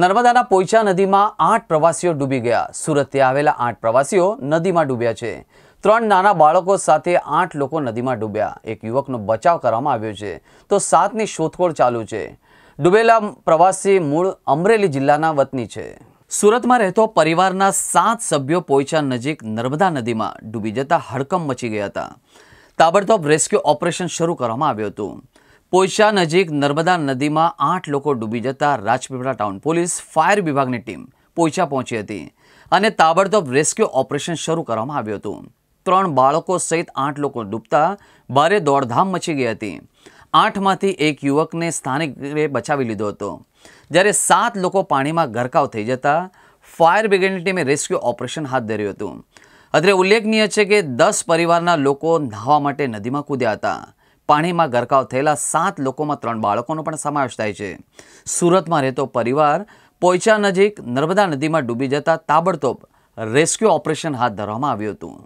નર્મદાના પોઈચા નદીમાં આઠ પ્રવાસીઓ ડૂબી ગયા સુરતથી આવેલા આઠ પ્રવાસીઓ નદીમાં ડૂબ્યા છે ત્રણ નાના બાળકો સાથે આઠ લોકો નદીમાં ડૂબ્યા એક યુવકનો બચાવ કરવામાં આવ્યો છે તો સાતની શોધખોળ ચાલુ છે ડૂબેલા પ્રવાસી મૂળ અમરેલી જિલ્લાના વતની છે સુરતમાં રહેતો પરિવારના સાત સભ્યો પોઈચા નજીક નર્મદા નદીમાં ડૂબી જતા હડકંપ મચી ગયા હતા તાબડતોબ રેસ્ક્યુ ઓપરેશન શરૂ કરવામાં આવ્યું હતું પોઈચા નજીક નર્મદા નદીમાં આઠ લોકો ડૂબી જતા રાજપીપળા ટાઉન પોલીસ ફાયર વિભાગની ટીમ પોઈચા પહોંચી હતી અને તાબડતોબ રેસ્ક્યુ ઓપરેશન શરૂ કરવામાં આવ્યું હતું ત્રણ બાળકો સહિત આઠ લોકો ડૂબતા ભારે દોડધામ મચી ગઈ હતી આઠમાંથી એક યુવકને સ્થાનિકે બચાવી લીધો હતો જ્યારે સાત લોકો પાણીમાં ગરકાવ થઈ જતા ફાયર બ્રિગેડની ટીમે રેસ્ક્યુ ઓપરેશન હાથ ધર્યું હતું અત્રે ઉલ્લેખનીય છે કે દસ પરિવારના લોકો નહાવા માટે નદીમાં કૂદ્યા હતા પાણીમાં ગરકાવ થયેલા સાત લોકોમાં ત્રણ બાળકોનો પણ સમાવેશ થાય છે સુરતમાં રહેતો પરિવાર પોઈચા નજીક નર્મદા નદીમાં ડૂબી જતા તાબડતોબ રેસ્ક્યુ ઓપરેશન હાથ ધરવામાં આવ્યું હતું